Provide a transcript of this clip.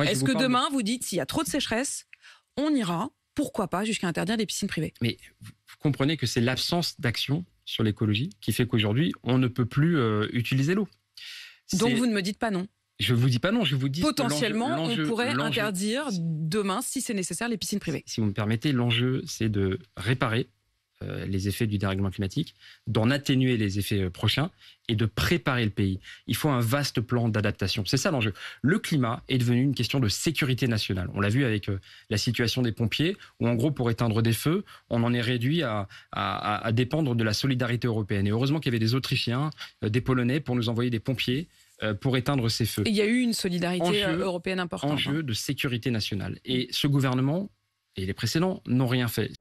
Est-ce que demain, vous dites, s'il y a trop de sécheresse, on ira, pourquoi pas, jusqu'à interdire les piscines privées Mais vous comprenez que c'est l'absence d'action sur l'écologie qui fait qu'aujourd'hui, on ne peut plus euh, utiliser l'eau. Donc vous ne me dites pas non je vous dis pas non, je vous dis potentiellement on pourrait interdire demain, si c'est nécessaire, les piscines privées. Si vous me permettez, l'enjeu c'est de réparer euh, les effets du dérèglement climatique, d'en atténuer les effets euh, prochains et de préparer le pays. Il faut un vaste plan d'adaptation. C'est ça l'enjeu. Le climat est devenu une question de sécurité nationale. On l'a vu avec euh, la situation des pompiers, où en gros, pour éteindre des feux, on en est réduit à, dépendre de la solidarité européenne. Et heureusement qu'il y avait des Autrichiens, des Polonais pour nous envoyer des pompiers pour éteindre ces feux. il y a eu une solidarité européenne importante. Enjeu hein. de sécurité nationale. Et ce gouvernement et les précédents n'ont rien fait.